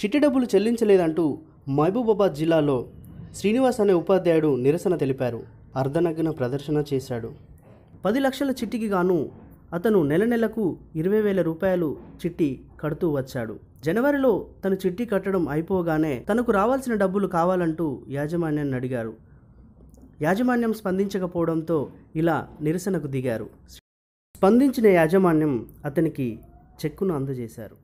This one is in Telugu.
చిట్టి డబ్బులు చెల్లించలేదంటూ మహబూబాబాద్ జిల్లాలో శ్రీనివాస్ అనే ఉపాధ్యాయుడు నిరసన తెలిపారు అర్ధనగ్న ప్రదర్శన చేశాడు పది లక్షల చిట్టికి గాను అతను నెల నెలకు ఇరవై వేల రూపాయలు చిట్టి కడుతూ వచ్చాడు జనవరిలో తను చిట్టి కట్టడం అయిపోగానే తనకు రావాల్సిన డబ్బులు కావాలంటూ యాజమాన్యాన్ని అడిగారు యాజమాన్యం స్పందించకపోవడంతో ఇలా నిరసనకు దిగారు స్పందించిన యాజమాన్యం అతనికి చెక్కును అందజేశారు